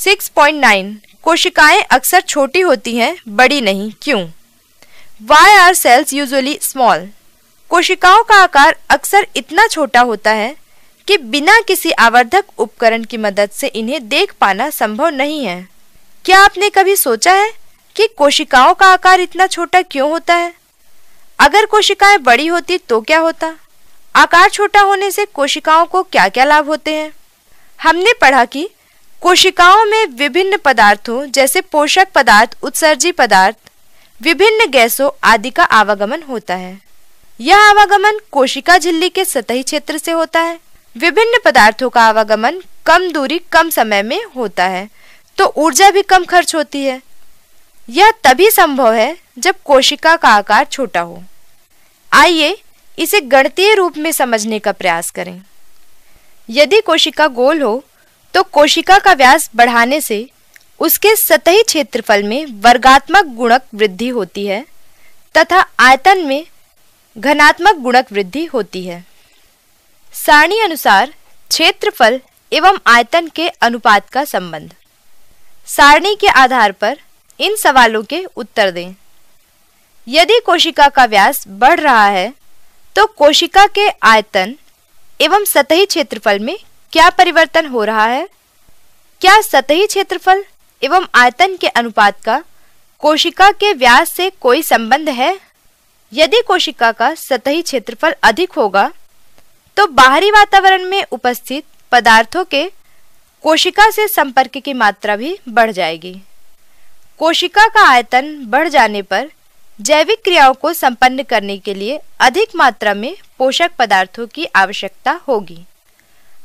6.9 कोशिकाएं अक्सर छोटी होती हैं बड़ी नहीं क्यों why are cells usually small कोशिकाओं का आकार अक्सर इतना छोटा होता है कि बिना किसी आवर्धक उपकरण की मदद से इन्हें देख पाना संभव नहीं है क्या आपने कभी सोचा है कि कोशिकाओं का आकार इतना छोटा क्यों होता है अगर कोशिकाएं बड़ी होती तो क्या होता आकार छोटा होने से कोशिकाओं को क्या क्या लाभ होते हैं हमने पढ़ा कि कोशिकाओं में विभिन्न पदार्थों जैसे पोषक पदार्थ उत्सर्जी पदार्थ विभिन्न गैसों आदि का आवागमन होता है यह आवागमन कोशिका झिल्ली के सतही क्षेत्र से होता है विभिन्न पदार्थों का आवागमन कम दूरी कम समय में होता है तो ऊर्जा भी कम खर्च होती है यह तभी संभव है जब कोशिका का आकार छोटा हो आइए इसे गणतीय रूप में समझने का प्रयास करें यदि कोशिका गोल हो तो कोशिका का व्यास बढ़ाने से उसके सतही क्षेत्रफल में वर्गात्मक गुणक वृद्धि होती है तथा आयतन में घनात्मक गुणक वृद्धि होती है सारणी अनुसार क्षेत्रफल एवं आयतन के अनुपात का संबंध सारणी के आधार पर इन सवालों के उत्तर दें यदि कोशिका का व्यास बढ़ रहा है तो कोशिका के आयतन एवं सतही क्षेत्रफल में क्या परिवर्तन हो रहा है क्या सतही क्षेत्रफल एवं आयतन के अनुपात का कोशिका के व्यास से कोई संबंध है यदि कोशिका का सतही क्षेत्रफल अधिक होगा तो बाहरी वातावरण में उपस्थित पदार्थों के कोशिका से संपर्क की मात्रा भी बढ़ जाएगी कोशिका का आयतन बढ़ जाने पर जैविक क्रियाओं को संपन्न करने के लिए अधिक मात्रा में पोषक पदार्थों की आवश्यकता होगी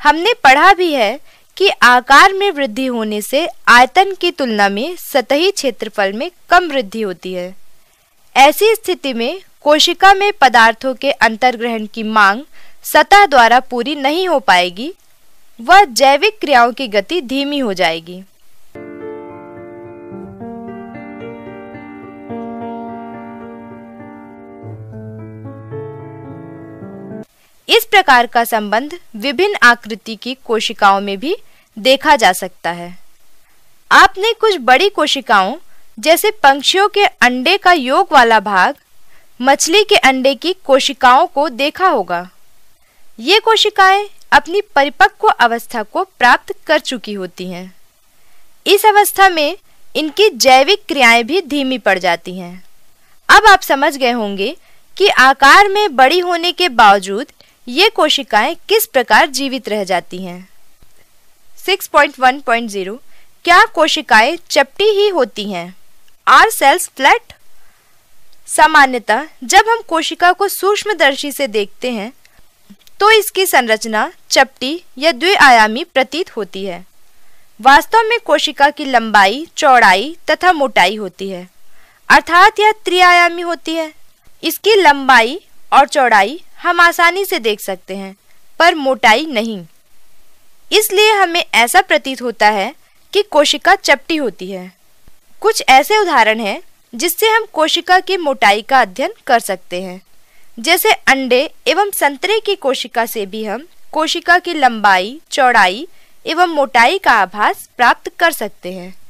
हमने पढ़ा भी है कि आकार में वृद्धि होने से आयतन की तुलना में सतही क्षेत्रफल में कम वृद्धि होती है ऐसी स्थिति में कोशिका में पदार्थों के अंतर्ग्रहण की मांग सतह द्वारा पूरी नहीं हो पाएगी व जैविक क्रियाओं की गति धीमी हो जाएगी इस प्रकार का संबंध विभिन्न आकृति की कोशिकाओं में भी देखा जा सकता है आपने कुछ बड़ी कोशिकाओं जैसे पंक्षियों के अंडे का योग वाला भाग मछली के अंडे की कोशिकाओं को देखा होगा ये कोशिकाएं अपनी परिपक्व अवस्था को प्राप्त कर चुकी होती हैं इस अवस्था में इनकी जैविक क्रियाएं भी धीमी पड़ जाती हैं अब आप समझ गए होंगे कि आकार में बड़ी होने के बावजूद ये कोशिकाएं किस प्रकार जीवित रह जाती हैं 6.1.0 क्या कोशिकाएं चपटी ही होती हैं आर सेल्स फ्लैट सामान्यतः जब हम कोशिका को सूक्ष्मदर्शी से देखते हैं तो इसकी संरचना चपटी या द्विआयामी प्रतीत होती है वास्तव में कोशिका की लंबाई चौड़ाई तथा मोटाई होती है अर्थात यह त्रिआयामी होती है इसकी लंबाई और चौड़ाई हम आसानी से देख सकते हैं पर मोटाई नहीं इसलिए हमें ऐसा प्रतीत होता है कि कोशिका चपटी होती है कुछ ऐसे उदाहरण हैं जिससे हम कोशिका की मोटाई का अध्ययन कर सकते हैं जैसे अंडे एवं संतरे की कोशिका से भी हम कोशिका की लंबाई चौड़ाई एवं मोटाई का आभास प्राप्त कर सकते हैं